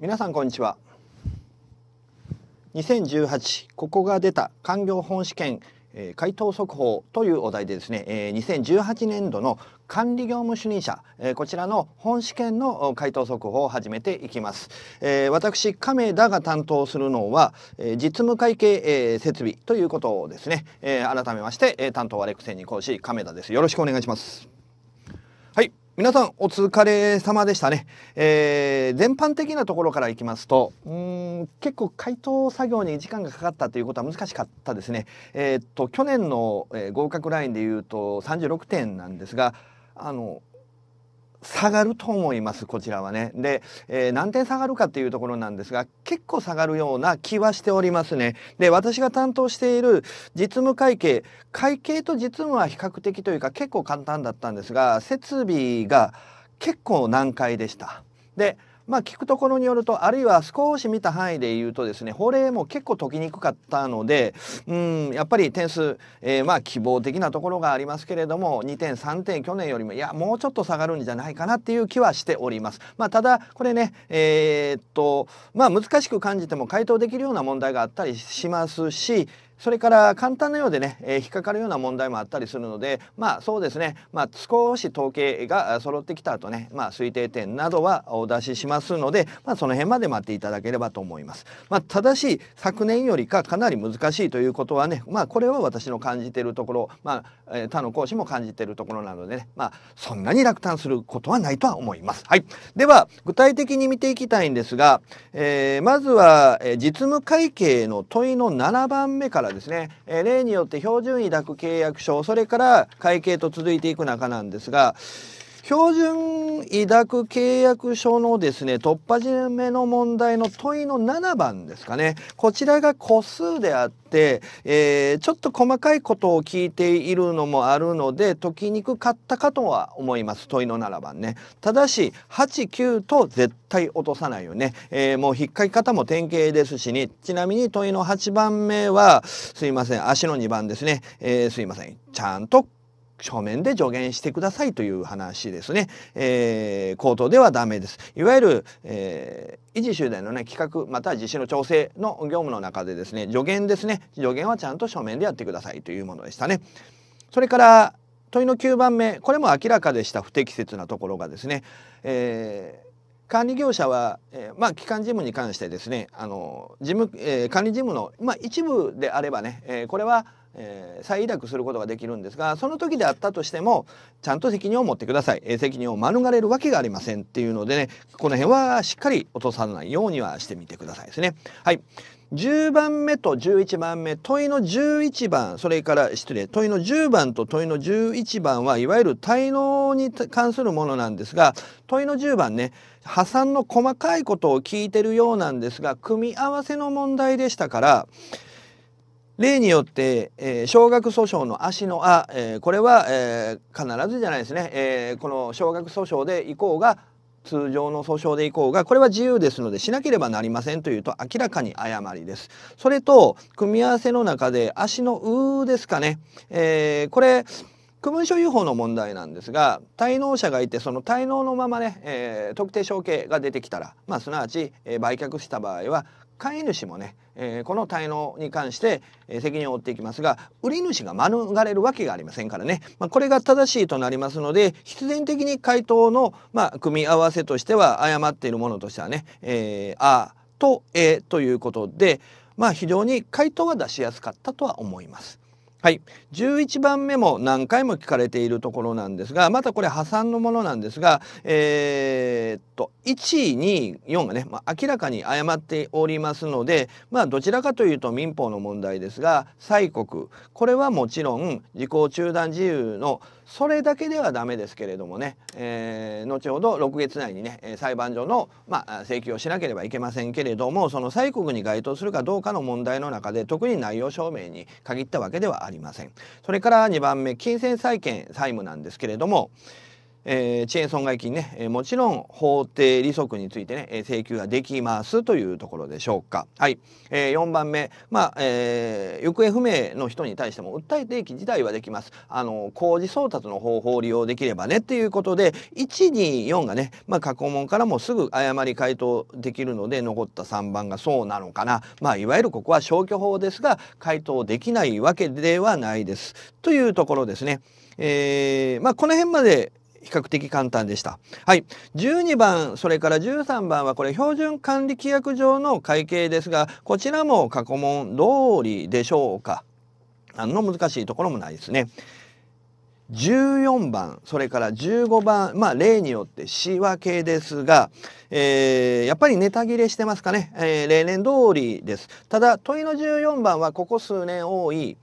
皆さんこんにちは2018ここが出た官業本試験、えー、回答速報というお題でですね、えー、2018年度の管理業務主任者、えー、こちらの本試験の回答速報を始めていきます、えー、私亀田が担当するのは、えー、実務会計、えー、設備ということをですね、えー、改めまして、えー、担当はレクセンに講師亀田ですよろしくお願いします皆さんお疲れ様でしたね、えー、全般的なところからいきますとうん結構解答作業に時間がかかったということは難しかったですねえー、っと去年の、えー、合格ラインでいうと36点なんですがあの下がると思いますこちらはね。で、えー、何点下がるかっていうところなんですが結構下がるような気はしておりますね。で私が担当している実務会計会計と実務は比較的というか結構簡単だったんですが設備が結構難解でした。でまあ、聞くところによるとあるいは少し見た範囲で言うとですね法令も結構解きにくかったのでうんやっぱり点数、えー、まあ希望的なところがありますけれども2点3点去年よりもいやもうちょっと下がるんじゃないかなっていう気はしております。まあ、ただこれね、えー、っとまあ、難しく感じても回答できるような問題があったりしますしそれから簡単なようでね、えー、引っかかるような問題もあったりするのでまあそうですね、まあ、少し統計が揃ってきた後ね、まあ、推定点などはお出ししますので、まあ、その辺まで待っていただければと思います。まあ、ただし昨年よりかかなり難しいということはね、まあ、これは私の感じているところ、まあえー、他の講師も感じているところなのでね、まあ、そんなに落胆することはないとは思います。はい、では具体的に見ていきたいんですが、えー、まずは、えー、実務会計の問いの7番目からからですね、えー、例によって標準委託契約書それから会計と続いていく中なんですが標準委託契約書のですね、突破締めの問題の問いの7番ですかね。こちらが個数であって、えー、ちょっと細かいことを聞いているのもあるので、解きにくかったかとは思います。問いの7番ね。ただし、8、9と絶対落とさないよね。えー、もう引っかき方も典型ですしに、ちなみに問いの8番目は、すいません、足の2番ですね。えー、すいません。ちゃんと書面で助言してくださいという話ですね、えー、口頭ではダメですいわゆる、えー、維持集団のね企画または実施の調整の業務の中でですね助言ですね助言はちゃんと書面でやってくださいというものでしたねそれから問いの9番目これも明らかでした不適切なところがですね、えー管理業者は、えー、まあ機関事務に関してですねあの事務、えー、管理事務のまあ一部であればね、えー、これはえー、再委託することができるんですがその時であったとしてもちゃんと責任を持ってください、えー、責任を免れるわけがありませんっていうのでねこの辺はしっかり落とさないようにはしてみてくださいですね。はい10番目と11番目問いの11番それから失礼問いの10番と問いの11番はいわゆる滞納に関するものなんですが問いの10番ね破産の細かいことを聞いてるようなんですが組み合わせの問題でしたから例によって、えー、少訴訟の足のあ、えー、これは、えー、必ずじゃないですね、えー、この少額訴訟でこうが通常の訴訟でこうがこれは自由ですのでしなければなりませんというと明らかに誤りです。それと組み合わせの中で足のうですかね、えー、これ区分所有法の問題なんですが滞納者がいてその滞納のままね、えー、特定承継が出てきたら、まあ、すなわち、えー、売却した場合は飼い主もね、えー、この滞納に関して、えー、責任を負っていきますが売り主が免れるわけがありませんからね、まあ、これが正しいとなりますので必然的に回答の、まあ、組み合わせとしては誤っているものとしてはね「えー、あ」と「え」ということで、まあ、非常に回答は出しやすかったとは思います。はい、11番目も何回も聞かれているところなんですがまたこれ破産のものなんですが、えー、っと124がね、まあ、明らかに誤っておりますので、まあ、どちらかというと民法の問題ですが催告」これはもちろん時効中断自由のそれだけではダメですけれどもね、えー、後ほど6月内にね裁判所の、まあ、請求をしなければいけませんけれどもその催告に該当するかどうかの問題の中で特に内容証明に限ったわけではありません。それから2番目金銭債権債務なんですけれども、えー、遅延損害金ね、えー、もちろん法定利息についてね、えー、請求ができますというところでしょうか。はい、えー、4番目、まあえー、行方不明の人に対しても訴え提起自体はできます。あの工事送達の方法を利用できればねっていうことで124がね、まあ、過去問からもすぐ誤り回答できるので残った3番がそうなのかな、まあ、いわゆるここは消去法ですが回答できないわけではないですというところですね。えーまあ、この辺まで比較的簡単でした。はい。12番、それから13番はこれ標準管理規約上の会計ですが、こちらも過去問通りでしょうか。何の難しいところもないですね。14番それから15番まあ例によって仕分けですが、えー、やっぱりネタ切れしてますかね、えー、例年通りですただ問いの14番はここ数年多い、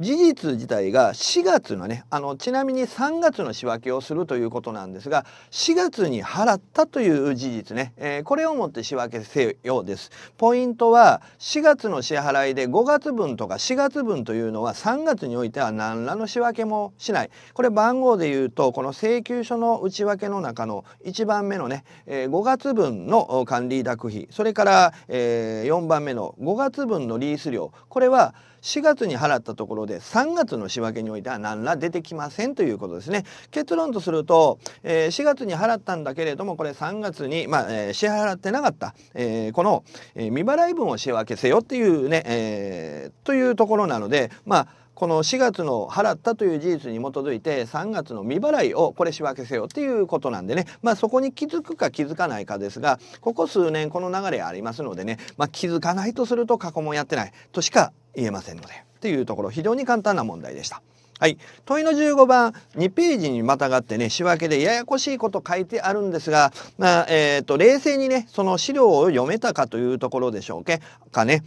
事実自体が4月のねあのちなみに3月の仕分けをするということなんですが4月に払ったという事実ね、えー、これをもって仕分けせようですポイントは4月の支払いで5月分とか4月分というのは3月においては何らの仕分けもしないこれ番号で言うとこの請求書の内訳の中の1番目のね、えー、5月分の管理委託費それから、えー、4番目の5月分のリース料これは4月に払ったところで3月の仕分けにおいては何ら出てきませんということですね結論とすると、えー、4月に払ったんだけれどもこれ3月に、まあえー、支払ってなかった、えー、この、えー、未払い分を仕分けせよっていうね、えー、というところなのでまあこの4月の払ったという事実に基づいて3月の未払いをこれ仕分けせよっていうことなんでねまあそこに気づくか気づかないかですがここ数年この流れありますのでね、まあ、気づかないとすると過去問やってないとしか言えませんのでっていうところ非常に簡単な問題でした。はい、問いの15番2ページにまたがってね仕分けでややこしいこと書いてあるんですが、まあえーと、冷静にねその資料を読めたかというところでしょうかね。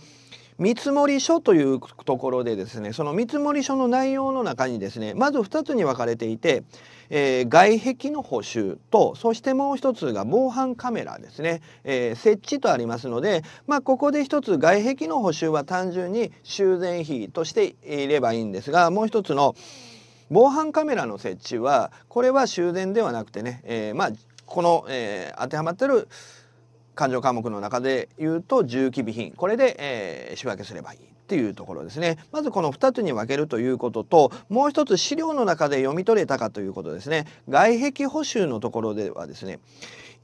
見積書というところでですねその見積書の内容の中にですねまず2つに分かれていて、えー、外壁の補修とそしてもう1つが防犯カメラですね、えー、設置とありますので、まあ、ここで1つ外壁の補修は単純に修繕費としていればいいんですがもう1つの防犯カメラの設置はこれは修繕ではなくてね、えー、まあこの、えー、当てはまってる勘定科目の中で言うと重機備品これで、えー、仕分けすればいいっていうところですねまずこの2つに分けるということともう一つ資料の中で読み取れたかということですね外壁補修のところではですね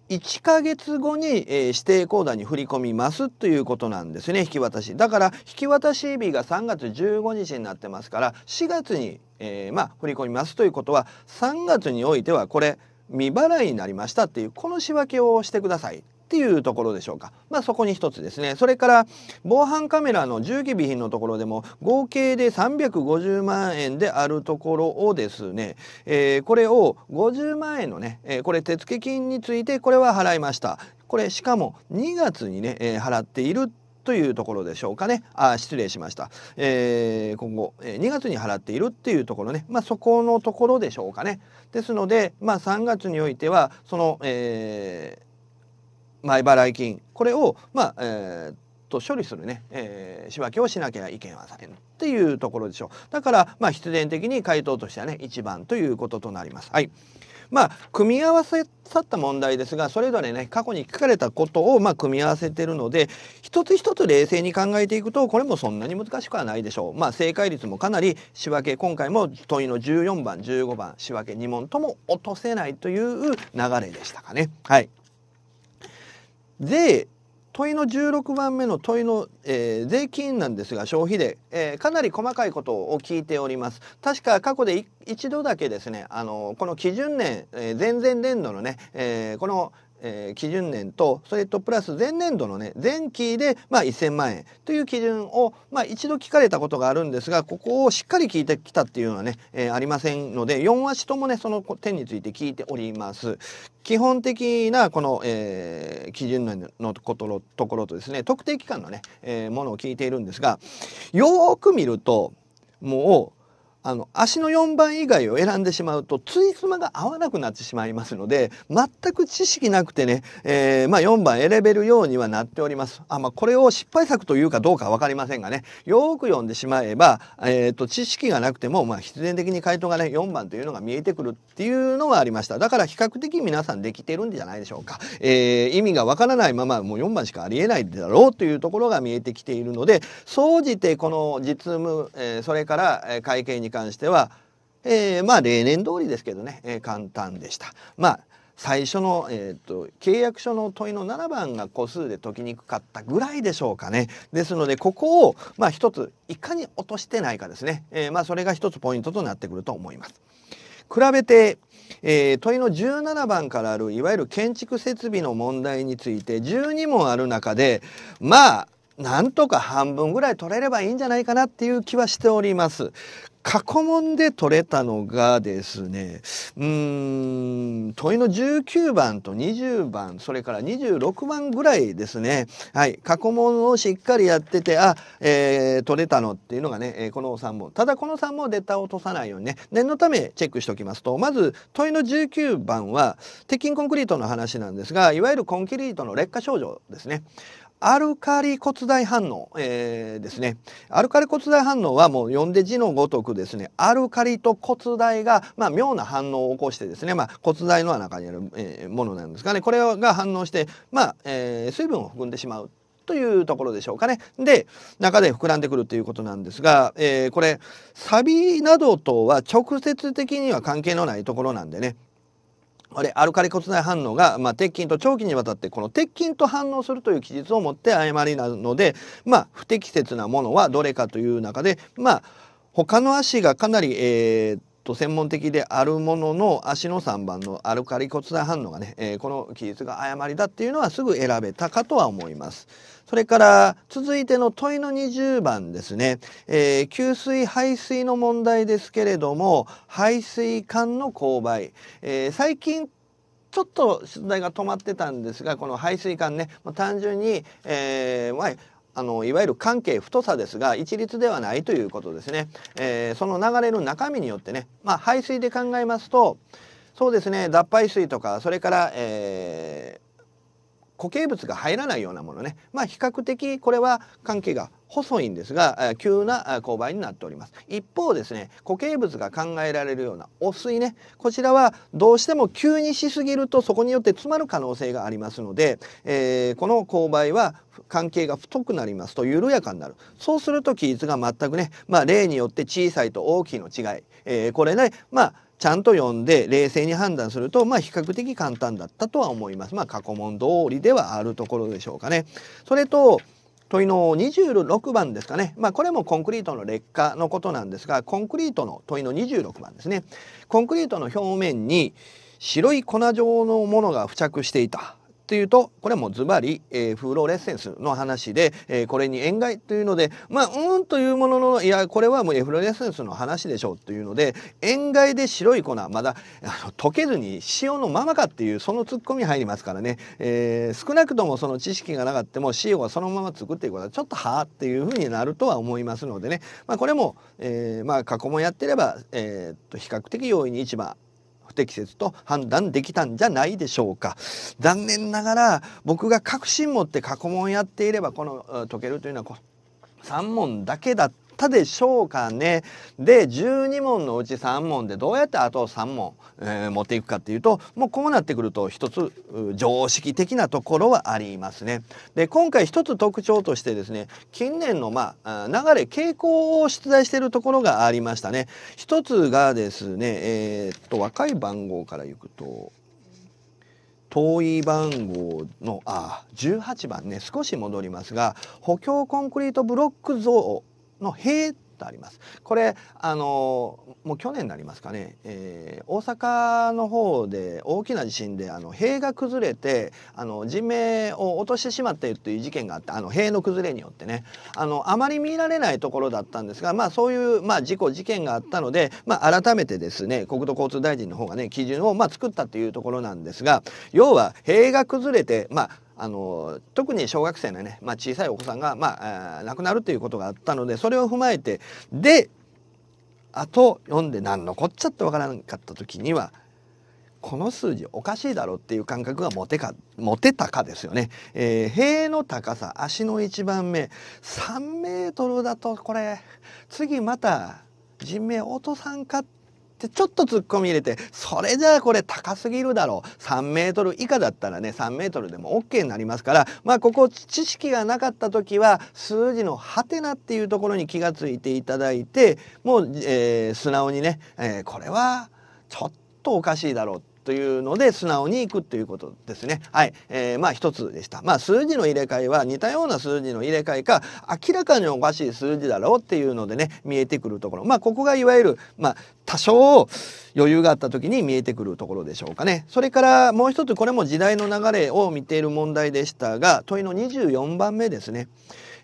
1ヶ月後に、えー、指定口座に振り込みますということなんですね引き渡しだから引き渡し日が3月15日になってますから4月に、えー、まあ、振り込みますということは3月においてはこれ未払いになりましたっていうこの仕分けをしてくださいっていうところでしょうか。まあ、そこに一つですね。それから防犯カメラの重機備品のところでも合計で350万円であるところをですね、えー、これを50万円のね、えー、これ手付金についてこれは払いました。これしかも2月にね、えー、払っているというところでしょうかね。あ失礼しました。えー、今後、えー、2月に払っているっていうところね。まあ、そこのところでしょうかね。ですので、まあ、3月においてはその、えー前払い金これを、まあえー、と処理するね、えー、仕分けをしなきゃいけませんっていうところでしょうだからまあ必然的に回答としてはね1番ということとなります。はいまあ、組み合わせさった問題ですがそれぞれね過去に聞かれたことをまあ組み合わせてるので一つ一つ冷静に考えていくとこれもそんなに難しくはないでしょう。まあ、正解率もかなり仕分け今回も問いの14番15番仕分け2問とも落とせないという流れでしたかね。はい税問いの16番目の問いの、えー、税金なんですが消費税、えー、かなり細かいことを聞いております確か過去で一度だけですねあのこの基準年、えー、前々年度のね、えー、このえー、基準年とそれとプラス前年度のね前期で、まあ、1,000万円という基準を、まあ、一度聞かれたことがあるんですがここをしっかり聞いてきたっていうのはね、えー、ありませんので4足ともねその点について聞いております。基本的なこの、えー、基準年のことところとですね特定期間のね、えものを聞いているんですがよく見るともうあの足の4番以外を選んでしまうとついつまが合わなくなってしまいますので全く知識なくてね、えー、まあ、4番選べるようにはなっております。あまあ、これを失敗作というかどうか分かりませんがねよく読んでしまえば、えーと、知識がなくても、まあ、必然的に回答がね4番というのが見えてくるっていうのはありましただから比較的皆さんできてるんじゃないでしょうか。えー、意味が分からないままもう4番しかありえないだろうというところが見えてきているので総じてこの実務、えー、それから会計に関しては、えー、まあ例年通りですけどね、えー、簡単でした。まあ最初の、えーと、契約書の問いの7番が個数で解きにくかったぐらいでしょうかね。ですのでここを、まあ、一ついかに落としてないかですね、えー、まあ、それが一つポイントとなってくると思います。比べて、えー、問いの17番からあるいわゆる建築設備の問題について12問ある中でまあなんとか半分ぐらい取れればいいんじゃないかなっていう気はしております。過去問で取れたのがですね、うん、問いの19番と20番、それから26番ぐらいですね。はい。過去問をしっかりやってて、あ、えー、取れたのっていうのがね、えこの3問。ただこの3問データを落とさないようにね、念のためチェックしておきますと、まず問いの19番は、鉄筋コンクリートの話なんですが、いわゆるコンクリートの劣化症状ですね。アルカリ骨大反応、えー、ですね。アルカリ骨大反応はもう呼んで字のごとくですね、アルカリと骨大が、まあ、妙な反応を起こしてですね、まあ、骨大の中にある、えー、ものなんですがね、これが反応して、まあ、えー、水分を含んでしまう。というところでしょうかね。で中で膨らんでくるということなんですが、えー、これサビなどとは直接的には関係のないところなんでねあれアルカリ骨内反応が、まあ、鉄筋と長期にわたってこの鉄筋と反応するという記述を持って誤りなので、まあ、不適切なものはどれかという中で、まあ、他の足がかなり、えー、と専門的であるものの足の3番のアルカリ骨内反応がね、えー、この記述が誤りだっていうのはすぐ選べたかとは思います。それから続いての問いの20番ですね、えー、給水排水の問題ですけれども排水管の勾配、えー、最近ちょっと出題が止まってたんですがこの排水管ね単純に、えーまああのいわゆる関係太さですが一律ではないということですね、えー、その流れの中身によってね、まあ、排水で考えますとそうですね脱排水とかそれから、えー、固形物が入らないようなものね、まあ、比較的これは関係が細いんですが急な勾配になっております一方ですね固形物が考えられるような汚水ねこちらはどうしても急にしすぎるとそこによって詰まる可能性がありますので、えー、この勾配は関係が太くなりますと緩やかになるそうすると起立が全くね、まあ、例によって小さいと大きいの違い、えー、これね、まあ、ちゃんと読んで冷静に判断すると、まあ、比較的簡単だったとは思います。まあ、過去問通りではあるところでしょうかね。それと、問いの26番ですかね。まあ、これもコンクリートの劣化のことなんですが、コンクリートの問いの26番ですね。コンクリートの表面に白い粉状のものが付着していた。っていうとこれはもうズバリ、えー、フローレッセンスの話で、えー、これに塩害というのでまあうんというもののいやこれはもうフローレッセンスの話でしょうというので塩害で白い粉まだ溶けずに塩のままかっていうそのツッコミ入りますからね、えー、少なくともその知識がなかったも塩がそのままつくっていうことはちょっとはあっていうふうになるとは思いますのでね、まあ、これも、えー、まあ過去問やってれば、えー、と比較的容易に市場不適切と判断できたんじゃないでしょうか残念ながら僕が確信持って過去問やっていればこの解けるというのは3問だけだったでしょうかね。で12問のうち3問でどうやってあと3問、えー、持っていくかっていうともうこうなってくると一つ常識的なところはありますね。で今回一つ特徴としてですね近年のまあ流れ傾向を出題しているところがありましたね。一つがですねえー、っと若い番号から行くと遠い番号のあ18番ね少し戻りますが補強コンクリートブロック像の塀とあります。これあのもう去年になりますかね、えー、大阪の方で大きな地震であの塀が崩れてあの人命を落としてしまっているという事件があってあの塀の崩れによってねあのあまり見られないところだったんですが、まあ、そういう、まあ、事故事件があったので、まあ、改めてですね国土交通大臣の方がね基準を、まあ、作ったというところなんですが要は塀が崩れて、まあ、あの特に小学生のね、まあ、小さいお子さんが、まあ、亡くなるということがあったのでそれを踏まえてであと読んで何のこっちゃってわからなかった時にはこの数字おかしいだろうっていう感覚が持てか持てたかですよね、えー、塀の高さ足の1番目3メートルだとこれ次また人命落とさんかっちょっと突っ込み入れてそれじゃあこれ高すぎるだろう3メートル以下だったらね3メートルでも OK になりますからまあここ知識がなかった時は数字のハテナっていうところに気がついていただいてもう、えー、素直にね、えー、これはちょっとおかしいだろうってというので素直にいくということですね。はい、えー、まあ一つでした。まあ数字の入れ替えは似たような数字の入れ替えか明らかにおかしい数字だろうっていうのでね見えてくるところ。まあここがいわゆるまあ多少余裕があった時に見えてくるところでしょうかね。それからもう一つこれも時代の流れを見ている問題でしたが問いの24番目ですね。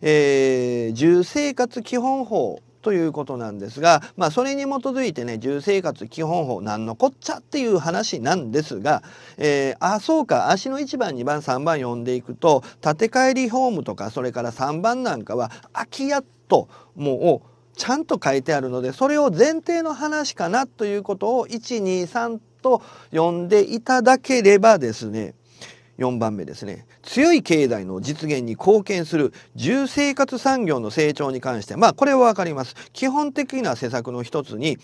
えー、住生活基本法ということなんですが、まあ、それに基づいてね住生活基本法なんのこっちゃっていう話なんですが、えー、あそうか足の1番2番3番読んでいくと建て替えリフォームとかそれから3番なんかは空き家ともうちゃんと書いてあるのでそれを前提の話かなということを123と呼んでいただければですね4番目ですね強い経済の実現に貢献する住生活産業の成長に関してまあこれは分かります基本的な施策の一つに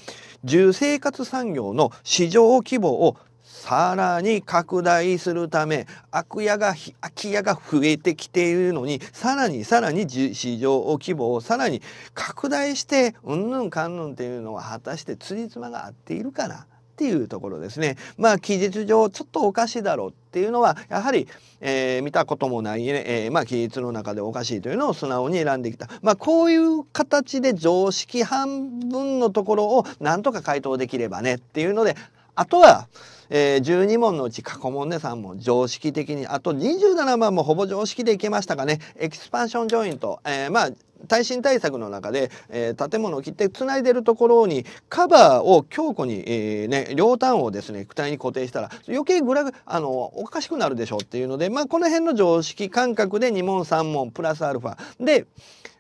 住生活産業の市場規模をさらに拡大するため空き家が空き家が増えてきているのにさらにさらに市場規模をさらに拡大してうんぬんかんぬんっていうのは果たしてつじつまが合っているかな。っていうところですね。まあ記述上ちょっとおかしいだろうっていうのはやはり、えー、見たこともない、えー、まあ記述の中でおかしいというのを素直に選んできた。まあこういう形で常識半分のところをなんとか回答できればねっていうのであとは、えー、12問のうち過去問で3問常識的にあと27番もほぼ常識でいけましたかねエキスパンションジョイント、えー、まあ耐震対策の中で、えー、建物を切ってつないでるところにカバーを強固に、えー、ね、両端をですね躯体に固定したら余計ラらあのおかしくなるでしょうっていうので、まあ、この辺の常識感覚で2問3問プラスアルファで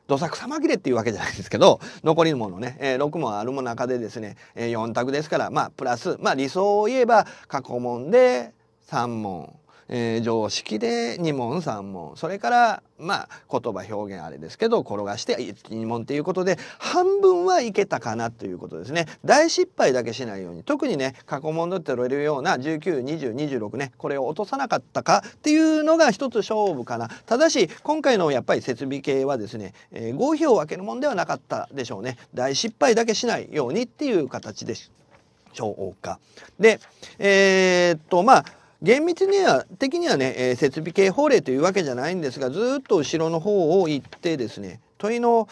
どさくさまれっていうわけじゃないですけど残りのものね、えー、6問あるも中でですね、えー、4択ですからまあプラスまあ理想を言えば過去問で3問。えー、常識で2問3問それからまあ言葉表現あれですけど転がして1問ということで半分はいけたかなということですね大失敗だけしないように特にね過去問で取れるような192026ねこれを落とさなかったかっていうのが一つ勝負かなただし今回のやっぱり設備系はですね、えー、合否を分けるもんではなかったでしょうね大失敗だけしないようにっていう形でしょうか。でえー、っとまあ厳密には的にはね、えー、設備警報令というわけじゃないんですがずっと後ろの方を行ってですね問いの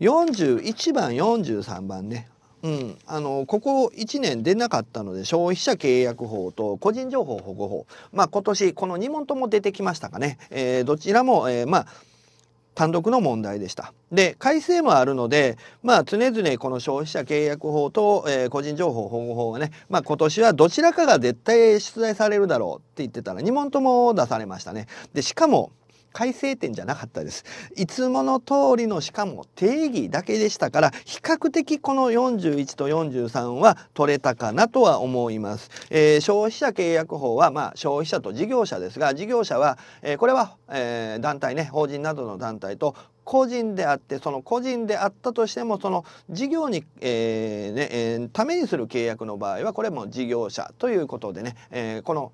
41番43番ねうん、あのここ1年出なかったので消費者契約法と個人情報保護法まあ今年この2問とも出てきましたかね、えー、どちらも、えー、まあ単独の問題でした。で改正もあるので、まあ、常々この消費者契約法と、えー、個人情報保護法がね、まあ、今年はどちらかが絶対出題されるだろうって言ってたら2問とも出されましたね。でしかも改正点じゃなかったですいつもの通りのしかも定義だけでしたから比較的この41と43は取れたかなとは思います、えー、消費者契約法はまあ消費者と事業者ですが事業者は、えー、これは、えー、団体ね法人などの団体と個人であってその個人であったとしてもその事業に、えーねえー、ためにする契約の場合はこれも事業者ということでね、えー、この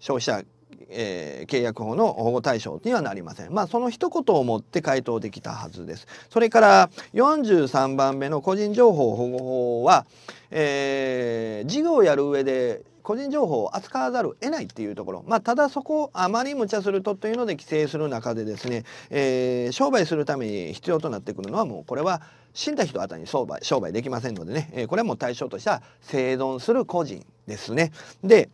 消費者えー、契約法の保護対象にはなりません。まあその一言をもって回答できたはずです。それから43番目の個人情報保護法は、えー、事業をやる上で個人情報を扱わざるを得ないっていうところ、まあ、ただそこをあまり無茶するとというので規制する中でですね、えー、商売するために必要となってくるのはもうこれは死んだ人あたりに商売商売できませんのでね、えー、これはもう対象としては生存する個人ですね。で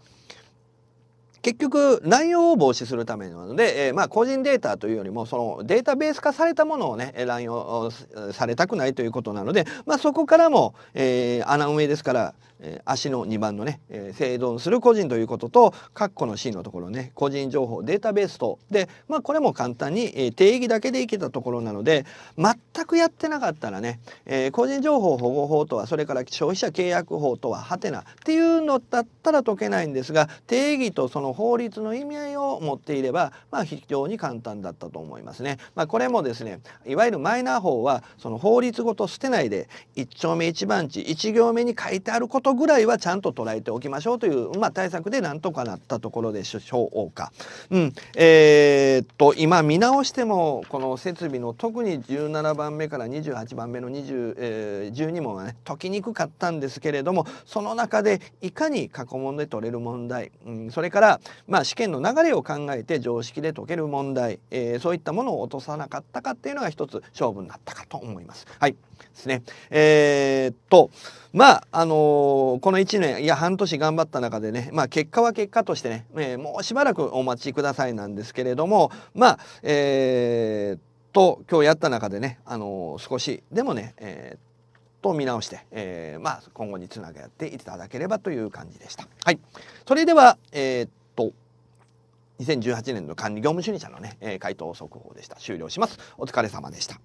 結局内容を防止するためなので、えー、まあ個人データというよりもそのデータベース化されたものをね乱用されたくないということなので、まあ、そこからも、えー、穴埋めですから、えー、足の2番のね、えー、生存する個人ということと括弧の C のところね個人情報データベースとで、まあ、これも簡単に、えー、定義だけでいけたところなので全くやってなかったらね、えー、個人情報保護法とはそれから消費者契約法とはハテナっていうのだったら解けないんですが定義とその法律の意味合いを持っていれば、まあ、非常に簡単だったと思いますね。まあ、これもですねいわゆるマイナー法はその法律ごと捨てないで1丁目1番地1行目に書いてあることぐらいはちゃんと捉えておきましょうという、まあ、対策でなんとかなったところでしょうか。うん、えー、っと今見直してもこの設備の特に17番目から28番目の20、えー、12問はね解きにくかったんですけれどもその中でいかに過去問で取れる問題、うん、それからまあ、試験の流れを考えて常識で解ける問題、えー、そういったものを落とさなかったかっていうのが一つ勝負になったかと思います。はいですね。えー、っとまああのー、この1年いや半年頑張った中でね、まあ、結果は結果としてね、えー、もうしばらくお待ちくださいなんですけれどもまあえー、っと今日やった中でね、あの少しでもね、えーと見直して、えー、まあ今後につなげていただければという感じでした。はい、それでは、えー2018年の管理業務主義者のね、えー、回答速報でした。終了します。お疲れ様でした。